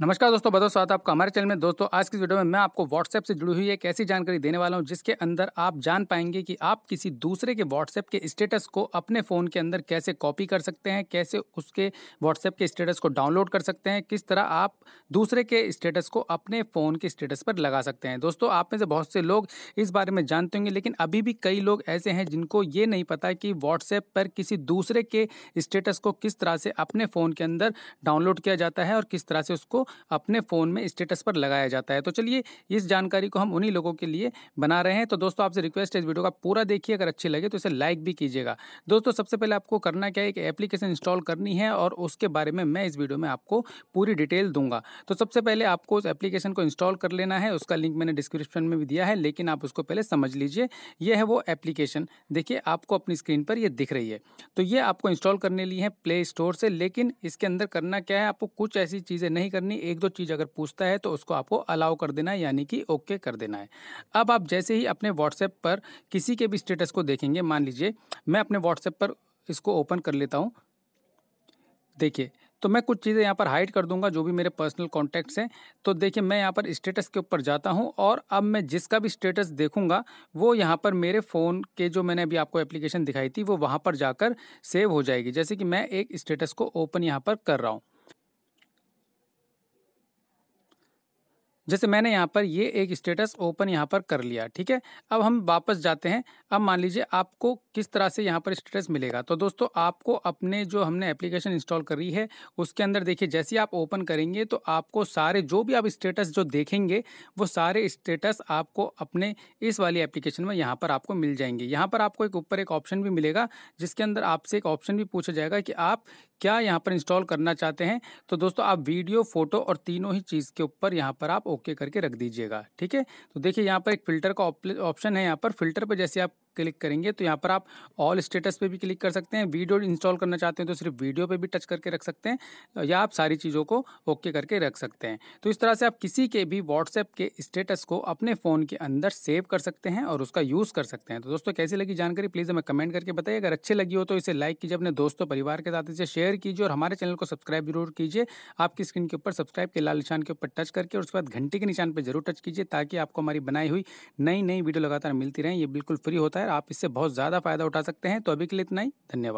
नमस्कार दोस्तों बहुत स्वागत आपका हमारे चैनल में दोस्तों आज की वीडियो में मैं आपको व्हाट्सएप से जुड़ी हुई एक ऐसी जानकारी देने वाला हूं जिसके अंदर आप जान पाएंगे कि आप किसी दूसरे के व्हाट्सएप के स्टेटस को अपने फ़ोन के अंदर कैसे कॉपी कर सकते हैं कैसे उसके व्हाट्सएप के स्टेटस को डाउनलोड कर सकते हैं किस तरह आप दूसरे के स्टेटस को अपने फ़ोन के स्टेटस पर लगा सकते हैं दोस्तों आप में से बहुत से लोग इस बारे में जानते होंगे लेकिन अभी भी कई लोग ऐसे हैं जिनको ये नहीं पता कि व्हाट्सएप पर किसी दूसरे के स्टेटस को किस तरह से अपने फ़ोन के अंदर डाउनलोड किया जाता है और किस तरह से उसको अपने फ़ोन में स्टेटस पर लगाया जाता है तो चलिए इस जानकारी को हम उन्हीं लोगों के लिए बना रहे हैं तो दोस्तों आपसे रिक्वेस्ट है इस वीडियो का पूरा देखिए अगर अच्छी लगे तो इसे लाइक भी कीजिएगा दोस्तों सबसे पहले आपको करना क्या है एक एप्लीकेशन इंस्टॉल करनी है और उसके बारे में मैं इस वीडियो में आपको पूरी डिटेल दूंगा तो सबसे पहले आपको उस एप्लीकेशन को इंस्टॉल कर लेना है उसका लिंक मैंने डिस्क्रिप्शन में भी दिया है लेकिन आप उसको पहले समझ लीजिए यह है वो एप्लीकेशन देखिए आपको अपनी स्क्रीन पर यह दिख रही है तो यह आपको इंस्टॉल करने ली है प्ले स्टोर से लेकिन इसके अंदर करना क्या है आपको कुछ ऐसी चीज़ें नहीं करनी कहीं एक दो चीज़ अगर पूछता है तो उसको आपको अलाउ कर देना है यानी कि ओके कर देना है अब आप जैसे ही अपने व्हाट्सएप पर किसी के भी स्टेटस को देखेंगे मान लीजिए मैं अपने व्हाट्सएप पर इसको ओपन कर लेता हूँ देखिए तो मैं कुछ चीज़ें यहाँ पर हाइड कर दूंगा जो भी मेरे पर्सनल कॉन्टैक्ट्स हैं तो देखिए मैं यहाँ पर स्टेटस के ऊपर जाता हूँ और अब मैं जिसका भी स्टेटस देखूंगा वो यहाँ पर मेरे फ़ोन के जो मैंने अभी आपको एप्लीकेशन दिखाई थी वो वहाँ पर जाकर सेव हो जाएगी जैसे कि मैं एक स्टेटस को ओपन यहाँ पर कर रहा हूँ जैसे मैंने यहाँ पर ये एक स्टेटस ओपन यहाँ पर कर लिया ठीक है अब हम वापस जाते हैं अब मान लीजिए आपको किस तरह से यहाँ पर स्टेटस मिलेगा तो दोस्तों आपको अपने जो हमने एप्लीकेशन इंस्टॉल करी है उसके अंदर देखिए जैसे आप ओपन करेंगे तो आपको सारे जो भी आप स्टेटस जो देखेंगे वो सारे स्टेटस आपको अपने इस वाली एप्लीकेशन में यहाँ पर आपको मिल जाएंगे यहाँ पर आपको एक ऊपर एक ऑप्शन भी मिलेगा जिसके अंदर आपसे एक ऑप्शन भी पूछा जाएगा कि आप क्या यहाँ पर इंस्टॉल करना चाहते हैं तो दोस्तों आप वीडियो फोटो और तीनों ही चीज़ के ऊपर यहाँ पर आप ओके करके रख दीजिएगा ठीक है तो देखिए यहाँ पर एक फिल्टर का ऑप्शन है यहाँ पर फिल्टर पर जैसे आप क्लिक करेंगे तो यहाँ पर आप ऑल स्टेटस पे भी क्लिक कर सकते हैं वीडियो इंस्टॉल करना चाहते हैं तो सिर्फ वीडियो पे भी टच करके रख सकते हैं या आप सारी चीज़ों को ओके करके रख सकते हैं तो इस तरह से आप किसी के भी व्हाट्सएप के स्टेटस को अपने फ़ोन के अंदर सेव कर सकते हैं और उसका यूज़ कर सकते हैं तो दोस्तों कैसी लगी जानकारी प्लीज़ हमें कमेंट करके बताइए अगर अच्छी लगी हो तो इसे लाइक कीजिए अपने दोस्तों परिवार के साथ इसे शेयर कीजिए और हमारे चैनल को सब्सक्राइब जरूर कीजिए आपकी स्क्रीन के ऊपर सब्सक्राइब के लाल निशान के ऊपर टच करके और उसके बाद घंटे के निशान पर जरूर टच कीजिए ताकि आपको हमारी बनाई हुई नई नई वीडियो लगातार मिलती रहे ये बिल्कुल फ्री होता है आप इससे बहुत ज़्यादा फ़ायदा उठा सकते हैं तो अभी के लिए इतना ही धन्यवाद